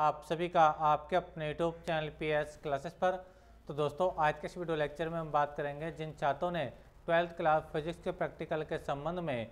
आप सभी का आपके अपने YouTube channel P S classes पर तो दोस्तों आज के इस वीडियो लेक्चर में हम बात करेंगे जिन छात्रों ने ट्वेल्थ क्लास फिजिक्स के प्रैक्टिकल के संबंध में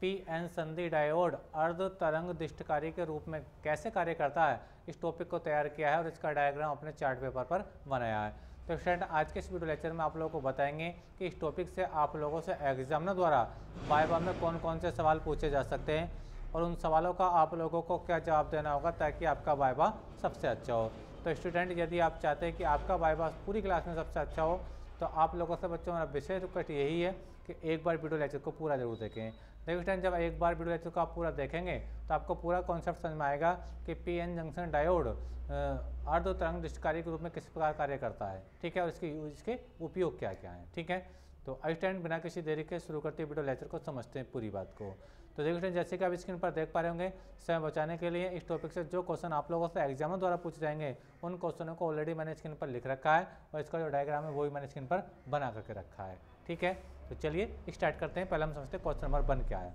पी एन संधि डायोड अर्ध तरंग दिष्टकारी के रूप में कैसे कार्य करता है इस टॉपिक को तैयार किया है और इसका डायग्राम अपने चार्ट पेपर पर बनाया है तो फ्रेंड आज के इस वीडियो लेक्चर में आप लोगों को बताएंगे कि इस टॉपिक से आप लोगों से एग्जामिनर द्वारा बाय में कौन कौन से सवाल पूछे जा सकते हैं और उन सवालों का आप लोगों को क्या जवाब देना होगा ताकि आपका वाइवा सबसे अच्छा हो तो स्टूडेंट यदि आप चाहते हैं कि आपका वाइवा पूरी क्लास में सबसे अच्छा हो तो आप लोगों से बच्चों मेरा विशेष रिक्वेस्ट यही है कि एक बार वीडियो लेक्चर को पूरा जरूर देखें नेक्स्ट टाइम जब एक बार वीडियो लेक्चर को आप पूरा देखेंगे तो आपको पूरा कॉन्सेप्ट समझ में आएगा कि पी एन जंक्शन डायोड अर्ध तरंग दृष्टिकारी के रूप में किस प्रकार कार्य करता है ठीक है और इसके के उपयोग क्या क्या हैं ठीक है तो आई स्टैंड बिना किसी देरी के शुरू करते वीडियो लेक्चर को समझते हैं पूरी बात को तो देखिए स्टैंड जैसे कि आप स्क्रीन पर देख पा रहे होंगे समय बचाने के लिए इस टॉपिक से जो क्वेश्चन आप लोगों से एग्जामों द्वारा पूछ जाएंगे उन क्वेश्चनों को ऑलरेडी मैंने स्क्रीन पर लिख रखा है और इसका जो डायग्राम है वो भी मैंने स्क्रीन पर बना करके रखा है ठीक है तो चलिए स्टार्ट करते हैं पहले हम समझते हैं क्वेश्चन नंबर वन क्या है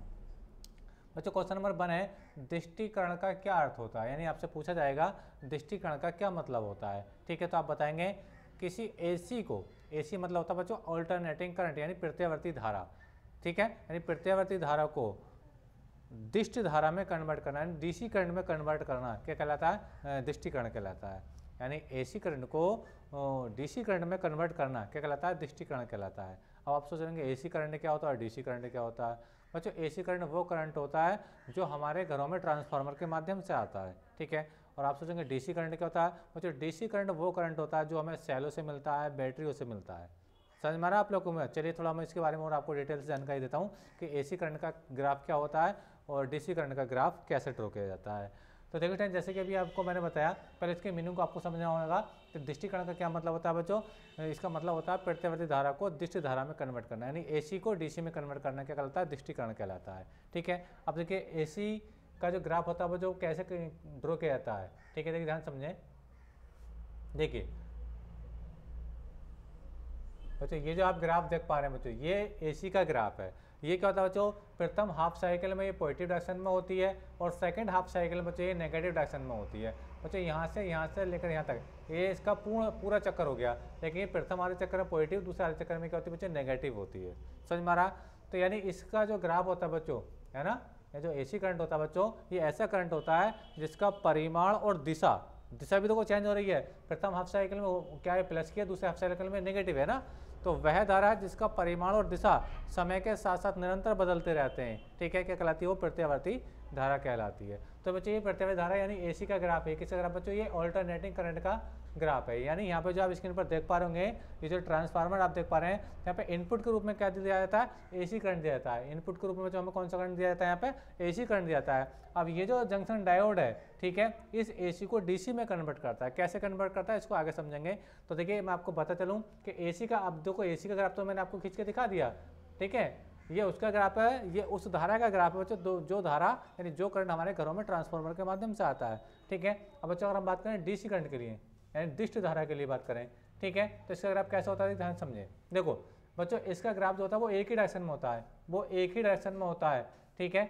बच्चों क्वेश्चन नंबर वन है दृष्टिकरण का क्या अर्थ होता है यानी आपसे पूछा जाएगा दृष्टिकरण का क्या मतलब होता है ठीक है तो आप बताएंगे किसी एसी को एसी मतलब होता है बच्चों ऑल्टरनेटिंग करंट यानी प्रत्यावर्ती धारा ठीक है यानी प्रत्यावर्ती धारा को दिष्ट धारा में कन्वर्ट करना यानी डीसी करंट में कन्वर्ट करना क्या कहलाता है दृष्टिकरण कहलाता है यानी एसी करंट को डीसी करंट में कन्वर्ट करना क्या कहलाता है दृष्टिकरण कहलाता है अब आप सोच रहे एसी करंट क्या होता है डीसी करंट क्या होता है बच्चों एसी करंट वो करंट होता है जो हमारे घरों में ट्रांसफार्मर के माध्यम से आता है ठीक है और आप सोचेंगे डीसी करंट क्या होता है मुझे डीसी करंट वो करंट होता है जो हमें सेलों से मिलता है बैटरियों से मिलता है समझ में आप लोग को मैं चलिए थोड़ा मैं इसके बारे में और आपको डिटेल से जानकारी देता हूँ कि सी करंट का ग्राफ क्या होता है और सी करंट का ग्राफ कैसे ड्रॉ किया जाता है तो देखो टाइम जैसे कि अभी आपको मैंने बताया पहले इसके मीनिंग को आपको समझना होगा तो दृष्टिकरण का क्या मतलब होता है बच्चों इसका मतलब होता है प्रत्यावर्ती धारा को दृष्टि धारा में कन्वर्ट करना यानी एसी को डीसी में कन्वर्ट करना क्या कहलाता है दृष्टिकरण कहलाता है ठीक है अब देखिए एसी का जो ग्राफ होता है वो जो कैसे ड्रॉ किया जाता है ठीक है देखिए ध्यान समझें देखिए बच्चों ये जो आप ग्राफ देख पा रहे हैं बच्चों ये एसी का ग्राफ है ये क्या होता है बच्चों प्रथम हाफ साइकिल में ये पॉजिटिव डायरेक्शन में होती है और सेकंड हाफ साइकिल में बच्चों ये नेगेटिव डायरेक्शन में होती है बच्चों यहाँ से यहाँ से लेकर यहाँ तक ये इसका पूर्ण पूरा चक्कर हो गया लेकिन ये प्रथम आधे चक्कर में पॉजिटिव दूसरे आधे चक्कर में क्या होती है बच्चे नेगेटिव होती है समझ मारा तो यानी इसका जो ग्राफ होता है बच्चों है ना या जो एसी करंट होता है बच्चों ये ऐसा करंट होता है जिसका परिमाण और दिशा दिशा भी देखो तो चेंज हो रही है प्रथम हाफ साइकिल में क्या है प्लस की है दूसरे हाफ साइकिल में नेगेटिव है ना तो वह धारा है जिसका परिमाण और दिशा समय के साथ साथ निरंतर बदलते रहते हैं ठीक है क्या कहलाती है वो प्रत्यावर्ती धारा कहलाती है तो बच्चों ये प्रत्यवय धारा यानी एसी का ग्राफ है किसका ग्राफ बच्चों ये ऑल्टरनेटिंग करंट का ग्राफ है यानी यहाँ पे जो आप स्क्रीन पर देख पा रहे होंगे ये जो ट्रांसफार्मर आप देख पा रहे हैं यहाँ पे इनपुट के रूप में क्या दिया जाता है एसी करंट दिया जाता है इनपुट के रूप में जो हमें कौन सा करंट दिया जाता है यहाँ पे एसी करंट दिया जाता है अब ये जो जंक्शन डायोड है ठीक है इस ए को डी में कन्वर्ट करता है कैसे कन्वर्ट करता है इसको आगे समझेंगे तो देखिए मैं आपको बता चलूँ कि ए का अब देखो ए का ग्राफ तो मैंने आपको खींच के दिखा दिया ठीक है ये उसका ग्राफ है ये उस धारा का ग्राफ है बच्चों दो जो धारा यानी जो करंट हमारे घरों में ट्रांसफार्मर के माध्यम से आता है ठीक है अब बच्चों अगर हम बात करें डीसी करंट के लिए यानी दिष्ट धारा के लिए बात करें ठीक है तो इसका ग्राफ कैसा होता है ध्यान समझें देखो बच्चों इसका ग्राफ जो होता है वो एक ही डायरेक्शन में होता है वो एक ही डायरेक्शन में होता है ठीक है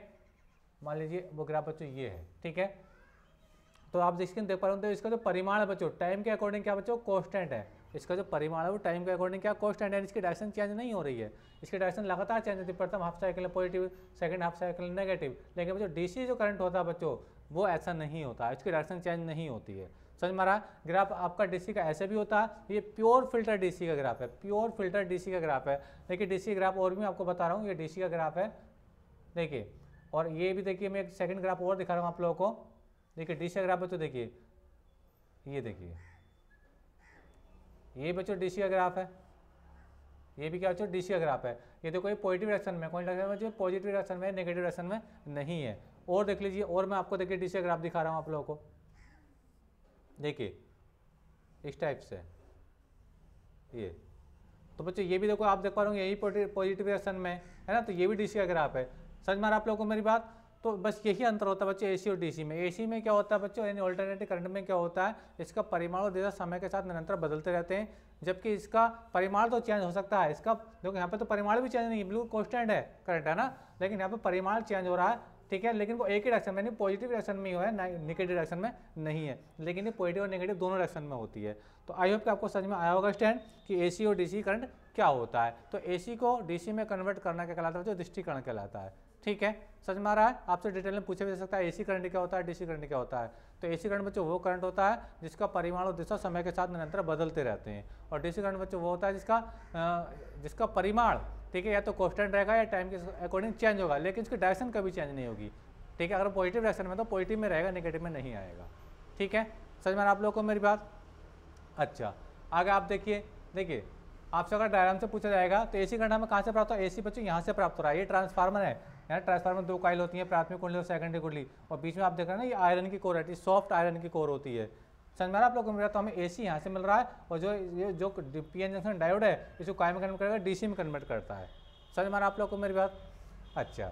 मान लीजिए वो ग्राफ बच्चों ये है ठीक है तो आप जिसके देख पा रहे हो तो इसका जो परिमाण है बच्चों टाइम के अकॉर्डिंग क्या बच्चों कॉन्स्टेंट है इसका जो परिमाण है वो टाइम के अकॉर्डिंग क्या कॉस्ट एंड इसकी डायरेक्शन चेंज नहीं हो रही है इसकी डायरेक्शन लगातार चेंज होती है प्रथम half cycle positive second half cycle negative लेकिन जो डीसी जो करंट होता है बच्चों वो ऐसा नहीं होता इसकी डायरेक्शन चेंज नहीं होती है समझ मारा ग्राफ आपका डीसी का ऐसे भी होता है ये प्योर फिल्टर डीसी का ग्राफ है प्योर फिल्टर डीसी का ग्राफ है देखिए डीसी ग्राफ और भी आपको बता रहा हूँ ये डीसी का ग्राफ है देखिए और ये भी देखिए मैं एक सेकंड ग्राफ और दिखा रहा हूँ आप लोगों को देखिए डीसी का ग्राफ है तो देखिए ये देखिए ये भी बच्चों डीसी का ग्राफ है ये भी क्या बच्चों डीसी का ग्राफ है ये देखो ये पॉजिटिव डायरेक्शन में कौन डायरेक्शन में जो पॉजिटिव डायरेक्शन में नेगेटिव डायरेक्शन में नहीं है और देख लीजिए और मैं आपको देखिए डीसी का ग्राफ दिखा रहा हूँ आप लोगों को देखिए इस टाइप से ये तो बच्चों ये भी देखो आप देख पा रहे हो यही पॉजिटिव डायरेक्शन में है ना तो ये भी डीसी का ग्राफ है समझ मार आप लोगों को मेरी बात तो बस यही अंतर होता है बच्चों एसी और डीसी में एसी में क्या होता है बच्चों यानी ऑल्टरनेटिव करंट में क्या होता है इसका परिमाण और दिशा समय के साथ निरंतर बदलते रहते हैं जबकि इसका परिमाण तो चेंज हो सकता है इसका देखो यहाँ पे तो परिमाण भी चेंज नहीं बिल्कुल कॉन्स्टेंट है करंट है ना लेकिन यहाँ पे परिमाण चेंज हो रहा है ठीक है लेकिन वो एक ही डायरेक्शन में यानी पॉजिटिव डायरेक्शन में ही है निगेटिव डायरेक्शन में नहीं है लेकिन ये पॉजिटिव और निगेटिव दोनों डायरेक्शन में होती है तो आई होप कि आपको समझ में आया होगा स्टैंड कि ए और डी करंट क्या होता है तो ए को डी में कन्वर्ट करना क्या कहलाता है जो दृष्टिकरण कहलाता है ठीक है समझ में आ रहा है आपसे डिटेल में पूछा भी जा सकता है एसी करंट क्या होता है डीसी करंट क्या होता है तो एसी करंट बच्चों वो करंट होता है जिसका परिमाण और दिशा समय के साथ निरंतर बदलते रहते हैं और डीसी करंट बच्चों वो होता है जिसका जिसका परिमाण ठीक है या तो कॉन्स्टेंट रहेगा या टाइम के अकॉर्डिंग चेंज होगा लेकिन उसकी डायरेक्शन कभी चेंज नहीं होगी ठीक है अगर पॉजिटिव डायरेक्शन में तो पॉजिटिव में रहेगा नेगेटिव में नहीं आएगा ठीक है समझ में आप लोग को मेरी बात अच्छा आगे आप देखिए देखिए आपसे अगर डायग्राम से पूछा जाएगा तो एसी करंट हमें कहाँ से प्राप्त हो है एसी बच्चों यहाँ से प्राप्त हो रहा है ये ट्रांसफार्मर है यानी ट्रांसफार्मर दो कायल होती है प्राथमिक कुंडली और सेकेंडरी कुंडली और बीच में आप देख रहे हैं ना ये आयरन की कोर रहती है सॉफ्ट आयरन की कोर होती है समझ में आप लोगों को मिला तो हमें ए सी यहाँ से मिल रहा है और जो ये जो पी एन जंक्शन डायोड है इसको काय में कन्वर्ट करेगा डी सी में कन्वर्ट करता है समझ में आप लोग को मेरी बात अच्छा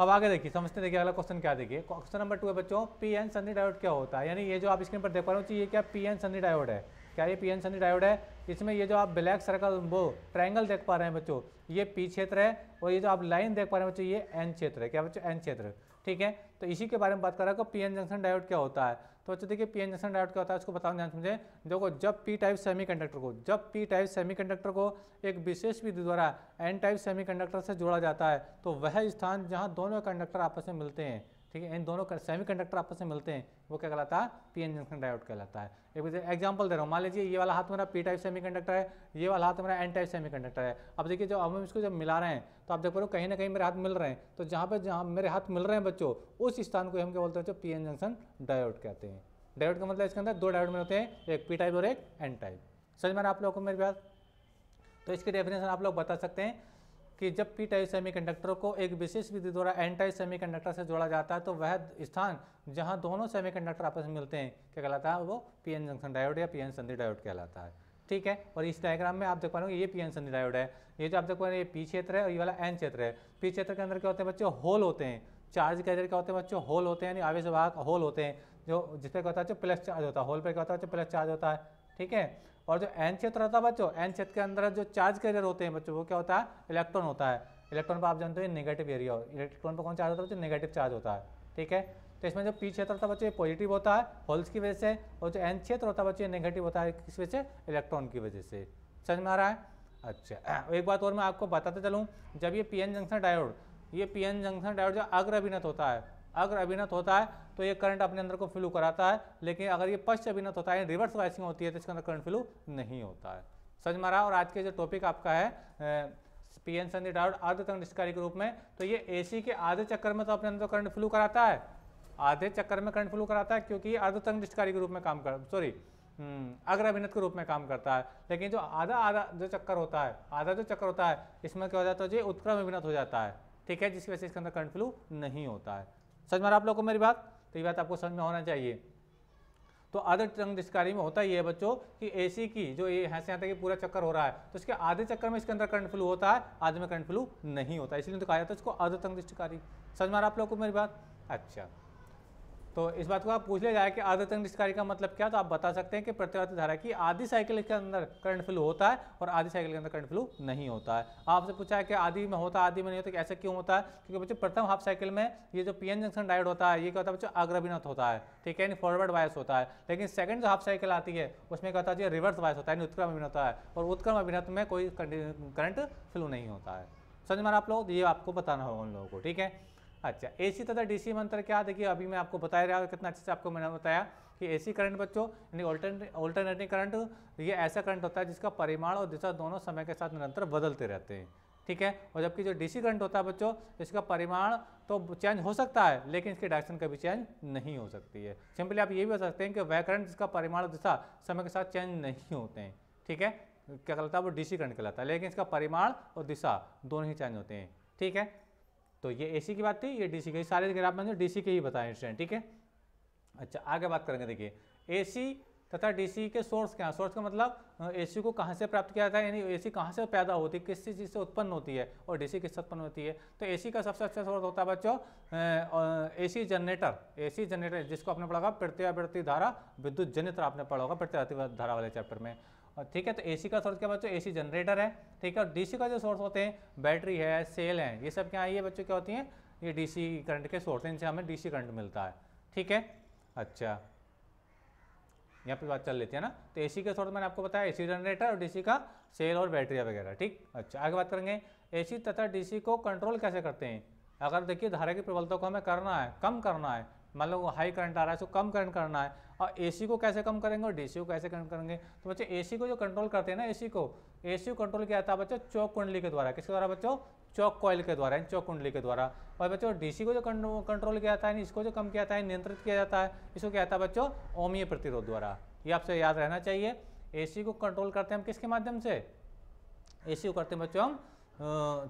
अब आगे देखिए समझते देखिए अगला क्वेश्चन क्या देखिए क्वेश्चन नंबर टू है बच्चों पी एन संधि डायोड क्या होता है यानी ये जो आप स्क्रीन पर देख पा रहे हो ये क्या पी एन संधि डायोड है क्या ये पी एन सनी डायोड है इसमें ये जो आप ब्लैक सर्कल वो ट्रायंगल देख पा रहे हैं बच्चों ये पी क्षेत्र है और ये जो आप लाइन देख पा रहे हैं बच्चों ये एन क्षेत्र है क्या बच्चों एन क्षेत्र ठीक है तो इसी के बारे में बात कर रहा हूँ पी एन जंक्शन डायोड क्या होता है तो बच्चों देखिए पी एन जंक्शन डायोड क्या होता है उसको बताओ ध्यान समझे देखो जब पी टाइप सेमीकंडक्टर को जब पी टाइप सेमीकंडक्टर को एक विशेष विधि द्वारा एन टाइप सेमीकंडक्टर से जोड़ा जाता है तो वह स्थान जहाँ दोनों कंडक्टर आपस में मिलते हैं ठीक है इन दोनों का सेमी कंडक्टर आपस में मिलते हैं वो क्या कहलाता है पी एन जंक्शन डायोड कहलाता है एक एग्जाम्पल दे रहा हूँ मान लीजिए ये वाला हाथ मेरा पी टाइप सेमी कंडक्टर है ये वाला हाथ मेरा एन टाइप सेमी कंडक्टर है अब देखिए जब हम इसको जब मिला रहे हैं तो आप देख पा रहे हो कहीं ना कहीं मेरे हाथ मिल रहे हैं तो जहाँ पर जहाँ मेरे हाथ मिल रहे हैं बच्चों उस स्थान को हम क्या बोलते हैं जो पी एन जंक्शन डायोड कहते हैं डायोड का मतलब इसके अंदर दो डायोड में होते हैं एक पी टाइप और एक एन टाइप समझ में आप लोगों को मेरे पास तो इसकी डेफिनेशन आप लोग बता सकते हैं कि जब पी टाइप सेमीकंडक्टर को एक विशेष विधि द्वारा एन टाइप सेमीकंडक्टर से जोड़ा जाता है तो वह स्थान जहाँ दोनों सेमीकंडक्टर आपस में मिलते हैं क्या कहलाता है वो पी एन जंक्शन डायोड या पी एन संधि डायोड कहलाता है ठीक है और इस डायग्राम में आप देख पा रहे हो ये पी एन संधि डायोड है ये जो आप देख पा रहे हैं ये पी क्षेत्र है और ये वाला एन क्षेत्र है पी क्षेत्र के अंदर क्या होते हैं बच्चे होल होते हैं चार्ज कैरियर क्या होते हैं बच्चों होल होते हैं यानी आवेश वाहक होल होते हैं जो जिस पर क्या होता है प्लस चार्ज होता है होल पर क्या होता है प्लस चार्ज होता है ठीक है और जो एन क्षेत्र होता है बच्चों एन क्षेत्र के अंदर जो चार्ज कैरियर होते हैं बच्चों वो क्या होता है इलेक्ट्रॉन होता है इलेक्ट्रॉन पर आप जानते हो नेगेटिव एरिया हो इलेक्ट्रॉन पर कौन चार्ज होता है बच्चों नेगेटिव चार्ज होता है ठीक है तो इसमें जो पी क्षेत्र होता है बच्चों ये पॉजिटिव होता है होल्स की वजह से और जो एन क्षेत्र होता है बच्चों ये नेगेटिव होता है किस वजह से इलेक्ट्रॉन की वजह से समझ में आ रहा है अच्छा एक बात और मैं आपको बताते चलूँ जब ये पी जंक्शन डायोड ये पी जंक्शन डायोड जो अग्र अभिनत होता है अगर अभिनत होता है तो ये करंट अपने अंदर को फ्लू कराता है लेकिन अगर ये पश्च अभिनत होता है रिवर्स वाइसिंग होती है तो इसके अंदर करंट फ्लू नहीं होता है समझ मारा और आज के जो टॉपिक आपका है पी एन संधि डाउट अर्धतंग निष्कारी के रूप में तो ये एसी के आधे चक्कर में तो अपने अंदर करंट फ्लू कराता है आधे चक्कर में करंट फ्लू कराता है क्योंकि अर्धतंग निष्कारी के रूप में काम कर सॉरी हम्म, अग्र अभिनत के रूप में काम करता है लेकिन जो आधा आधा जो चक्कर होता है आधा जो चक्कर होता है इसमें क्या हो जाता है जी उत्क्रम अभिनत हो जाता है ठीक है जिसकी वजह से इसके अंदर करंट फ्लू नहीं होता है समझ में आप लोग को मेरी बात तो ये बात आपको समझ में होना चाहिए तो आधे टंग डिस्कारी में होता ही है बच्चों कि एसी की जो ये यहाँ से यहाँ तक पूरा चक्कर हो रहा है तो इसके आधे चक्कर में इसके अंदर करंट फ्लू होता है आधे में करंट फ्लू नहीं होता इसलिए तो कहा जाता है इसको आधे टंग डिस्कारी समझ में आप लोग को मेरी बात अच्छा तो इस बात को आप पूछ लिया जाए कि आदतन निष्कारी का मतलब क्या तो आप बता सकते हैं कि प्रतिवर्ती धारा की आधी साइकिल के अंदर करंट फ्लू होता है और आधी साइकिल के अंदर करंट फ्लू नहीं होता है आपसे पूछा है कि आधी में होता है आधी में नहीं होता तो ऐसा क्यों होता है क्योंकि बच्चों प्रथम हाफ साइकिल में ये जो पीएन जंक्शन डायड होता है ये क्या होता है बच्चों अग्रभिनत होता है ठीक है यानी फॉरवर्ड वायस होता है लेकिन सेकंड जो हाफ साइकिल आती है उसमें क्या होता है रिवर्स वायस होता है यानी उत्क्रम अभिनत है और उत्क्रम अभिनत में कोई करंट फ्लू नहीं होता है समझ में आप लोग तो ये आपको बताना होगा उन लोगों को ठीक है अच्छा एसी तथा डीसी में अंतर क्या देखिए अभी मैं आपको बता रहा हूँ कितना अच्छे से आपको मैंने बताया कि एसी करंट बच्चों यानी ऑल्टरनेट ऑल्टरनेटिंग करंट ये ऐसा करंट होता है जिसका परिमाण और दिशा दोनों समय के साथ निरंतर बदलते रहते हैं ठीक है और जबकि जो डीसी करंट होता है बच्चों इसका परिमाण तो चेंज हो सकता है लेकिन इसकी डायरेक्शन कभी चेंज नहीं हो सकती है सिंपली आप ये भी बता सकते हैं कि वह करंट जिसका परिमाण और दिशा समय के साथ चेंज नहीं होते हैं ठीक है क्या कहलाता है वो डीसी करंट कहलाता है लेकिन इसका परिमाण और दिशा दोनों ही चेंज होते हैं ठीक है तो ये एसी की बात थी ये डीसी की सारे ग्राफ मैंने डीसी के ही बताए स्टूडेंट ठीक है अच्छा आगे बात करेंगे देखिए एसी तथा डीसी के सोर्स क्या सोर्स का मतलब एसी को कहाँ से प्राप्त किया जाता है यानी एसी कहाँ से पैदा होती है किस चीज़ से उत्पन्न होती है और डीसी किससे उत्पन्न होती है तो एसी का सबसे अच्छा सोर्स होता है बच्चों एसी जनरेटर एसी जनरेटर जिसको आपने पढ़ा होगा प्रत्यावर्ती धारा विद्युत जनित्र आपने पढ़ा होगा प्रत्यावर्ती धारा वाले चैप्टर में और ठीक है तो एसी का सोर्स क्या बच्चों एसी जनरेटर है ठीक है और डीसी का जो सोर्स होते हैं बैटरी है सेल है ये सब क्या है ये बच्चों क्या होती हैं ये डीसी करंट के सोर्स हैं इनसे हमें डीसी करंट मिलता है ठीक है अच्छा यहाँ पे बात चल लेती है ना तो एसी के सोर्स मैंने आपको बताया एसी जनरेटर और डीसी का सेल और बैटरी वगैरह ठीक अच्छा आगे बात करेंगे एसी तथा डीसी को कंट्रोल कैसे करते हैं अगर देखिए धारा की प्रबलता को हमें करना है कम करना है मान लो हाई करंट आ रहा है उसको तो कम करंट करना है और ए को कैसे कम करेंगे और डी को कैसे कम करेंगे तो बच्चे ए को जो कंट्रोल करते हैं ना ए को ए को कंट्रोल किया जाता है बच्चों चौक कुंडली के द्वारा किसके द्वारा बच्चों चौक कॉयल के द्वारा चौक कुंडली के द्वारा और बच्चों डीसी को जो कंट्रोल किया जाता है इसको जो कम किया जाता है नियंत्रित किया जाता है इसको क्या जाता है बच्चों ओमीय प्रतिरोध द्वारा ये आपसे याद रहना चाहिए एसी को कंट्रोल करते हैं हम किसके माध्यम से एसी को करते हैं बच्चों हम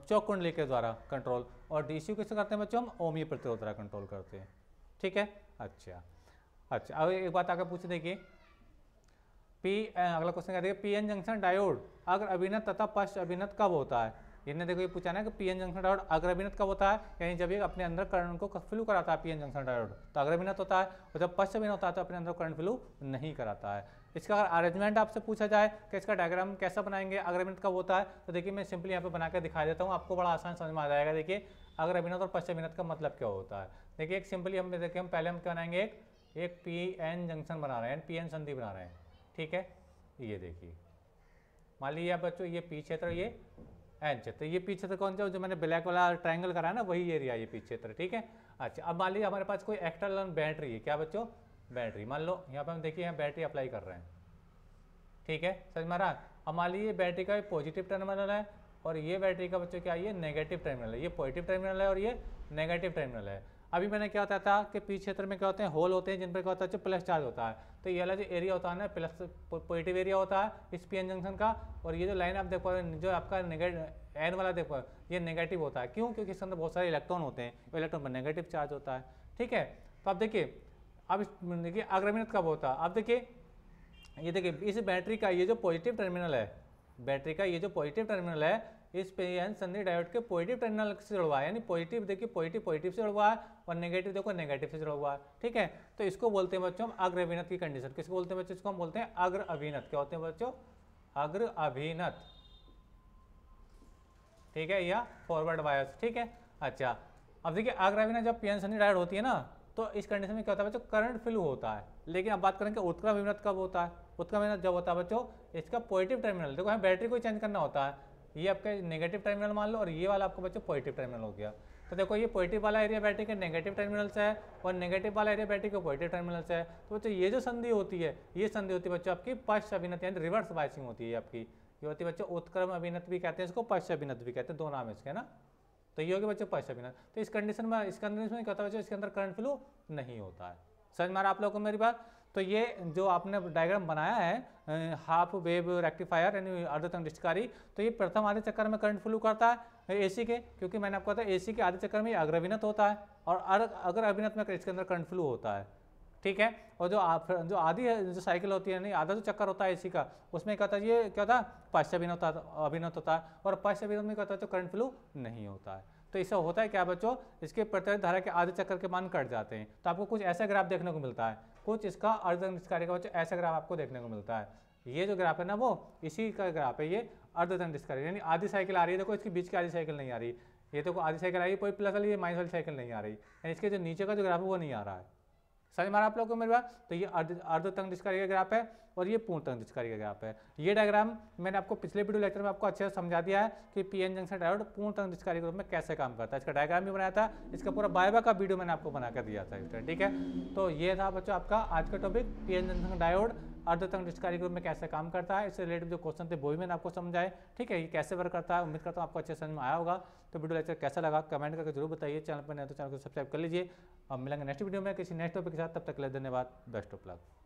चौक कुंडली के द्वारा कंट्रोल और डीसी को किससे करते हैं बच्चों हम ओमीय प्रतिरोध द्वारा कंट्रोल करते हैं ठीक है अच्छा अच्छा अब एक बात आगे पूछ देखिए पी अगला क्वेश्चन क्या देखिए एन जंक्शन डायोड अग्र अभिनत तथा पश्च अभिनत कब होता है इन्हें देखो ये पूछा ना कि पी एन जंक्शन डायोड अग्रभिनत कब होता है यानी जब ये अपने अंदर करंट को फ्लू कराता है पीएन जंक्शन डायोड तो अग्र अभिनत होता है और जब पश्च अभिनत होता है तो अपने अंदर करंट फ्लू नहीं कराता है इसका अगर अरेंजमेंट आपसे पूछा जाए कि इसका डायग्राम कैसा बनाएंगे अग्रभिनत कब होता है तो देखिए मैं सिंपली यहाँ पे बना के दिखा देता हूँ आपको बड़ा आसान समझ में आ जाएगा देखिए अग्र अभिनत और अभिनत का मतलब क्या होता है देखिए एक सिंपली हम देखिए हम पहले हम क्या बनाएंगे एक एक पी एन जंक्शन बना रहे हैं पी एन संधि बना रहे हैं ठीक है ये देखिए मान लीजिए आप बच्चों ये पी क्षेत्र ये एन क्षेत्र ये पी क्षेत्र कौन सा जो मैंने ब्लैक वाला ट्राइंगल करा ना वही एरिया ये पी क्षेत्र ठीक है अच्छा अब मान लीजिए हमारे पास कोई एक्सटर्नल बैटरी है क्या बच्चों बैटरी मान लो यहाँ पे हम देखिए यहाँ बैटरी अप्लाई कर रहे हैं ठीक है सच महाराज अब मान लीजिए बैटरी का पॉजिटिव टर्मिनल है और ये बैटरी का बच्चों क्या ये नेगेटिव टर्मिनल है ये पॉजिटिव टर्मिनल है और ये नेगेटिव टर्मिनल है अभी मैंने क्या बताया था कि पी क्षेत्र में क्या होते हैं होल होते हैं जिन पर क्या होता है जो प्लस चार्ज होता है तो ये वाला जो एरिया होता है ना प्लस पॉजिटिव एरिया होता है इस पी एन जंक्शन का और ये जो लाइन आप देख पा रहे हैं जो आपका नेगेटिव एन वाला देख पा ये नेगेटिव होता है क्यों क्योंकि इसके अंदर बहुत सारे इलेक्ट्रॉन होते हैं इलेक्ट्रॉन पर नेगेटिव चार्ज होता है ठीक है तो आप देखिए अब देखिए अग्रमिनत कब होता है आप देखिए ये देखिए इस बैटरी का ये जो पॉजिटिव टर्मिनल है बैटरी का ये जो पॉजिटिव टर्मिनल है इस पे एन सन्नी डायोड के पॉजिटिव टर्मिनल से जुड़ा हुआ है यानी पॉजिटिव देखिए पॉजिटिव पॉजिटिव से जुड़ा हुआ है और नेगेटिव देखो नेगेटिव से जुड़ा हुआ है ठीक है तो इसको बोलते हैं बच्चों हम अग्र अभिनत की कंडीशन किसको बोलते हैं बच्चों इसको हम बोलते हैं अग्र अभिनत क्या होते हैं बच्चों अग्र अभिनत ठीक है या फॉरवर्ड बायस ठीक है अच्छा अब देखिए अग्र अभिनत जब पीएन सनी डायोड होती है ना तो इस कंडीशन में क्या होता है बच्चों करंट फ्लू होता है लेकिन अब बात करें कि उत्क्रम अभिनत कब होता है उत्क्रम अभिनत जब होता है बच्चों इसका पॉजिटिव टर्मिनल देखो हमें बैटरी को चेंज करना होता है ये आपका नेगेटिव टर्मिनल मान लो और ये वाला आपको बच्चों पॉजिटिव टर्मिनल हो गया तो देखो ये पॉजिटिव वाला एरिया बैटरी के नेगेटिव टर्मिनल है और नेगेटिव वाला एरिया बैटरी के पॉजिटिव टर्मिनल है तो बच्चों ये जो संधि होती है ये संधि होती है बच्चों आपकी पश्च अभिनत यानी रिवर्स बाइसिंग होती है आपकी ये होती है बच्चों उत्क्रम अभिनत भी कहते हैं इसको पश्च अभिनत भी कहते हैं दो नाम है इसके ना तो ये होगी बच्चों पश्च अभिनत तो इस कंडीशन में इस कंडीशन में क्या होता है बच्चों इसके अंदर करंट फ्लो नहीं होता है समझ मारा आप लोगों को मेरी बात तो ये जो आपने डायग्राम बनाया है हाफ वेव रेक्टिफायर यानी अर्धतंग डिस्टकारी तो ये प्रथम आधे चक्कर में करंट फ्लू करता है एसी के क्योंकि मैंने आपको बताया एसी के आधे चक्कर में अग्रविनत होता है और अगर अभिनत में इसके अंदर करंट फ्लू होता है ठीक है और जो आप जो आधी जो साइकिल होती है नहीं आधा जो चक्कर होता है एसी का उसमें क्या होता है ये क्या होता है पाश्य अभिनत अभिनत होता है और पाश्य अभिनत में क्या होता है तो करंट फ्लू नहीं होता है तो इससे होता है क्या बच्चों इसके प्रत्येक धारा के आधे चक्कर के मान कट जाते हैं तो आपको कुछ ऐसा ग्राफ देखने को मिलता है कुछ इसका अर्धदंडिस्कारी का वचन ऐसा ग्राफ आपको देखने को मिलता है ये जो ग्राफ है ना वो इसी का ग्राफ है ये अर्धदंडिस्कारी यानी आधी साइकिल आ रही है देखो इसके बीच की आधी साइकिल नहीं आ रही ये देखो आधी साइकिल आ रही है कोई प्लस वाली ये माइनस वाली साइकिल नहीं आ रही यानी इसके जो नीचे का जो ग्राफ है वो नहीं आ रहा है समझ मारा आप लोगों को मेरे बात तो ये अर्ध अर्धतंग का ग्राफ है और ये पूर्ण तंग का ग्राफ है ये डायग्राम मैंने आपको पिछले वीडियो लेक्चर में आपको अच्छे से समझा दिया है कि पीएन जंक्शन डायोड पूर्ण तंग के रूप में कैसे काम करता है इसका डायग्राम भी बनाया था इसका पूरा बायबा का वीडियो मैंने आपको बनाकर दिया था ठीक है तो ये था बच्चों आपका आज का टॉपिक पीएन जंक्शन डायोड अर्धतंग कार्य ग्रुप में कैसे काम करता है इससे रिलेटेड जो क्वेश्चन थे वो भी मैंने आपको समझाए ठीक है ये कैसे वर्क करता है उम्मीद करता हूँ आपको अच्छे समझ में आया होगा तो वीडियो लेक्चर कैसा लगा कमेंट करके जरूर बताइए चैनल पर नहीं तो चैनल को सब्सक्राइब कर लीजिए और मिलेंगे नेक्स्ट वीडियो में किसी नेक्स्ट टॉपिक के साथ तब तक के लिए धन्यवाद बेस्ट ऑफ लक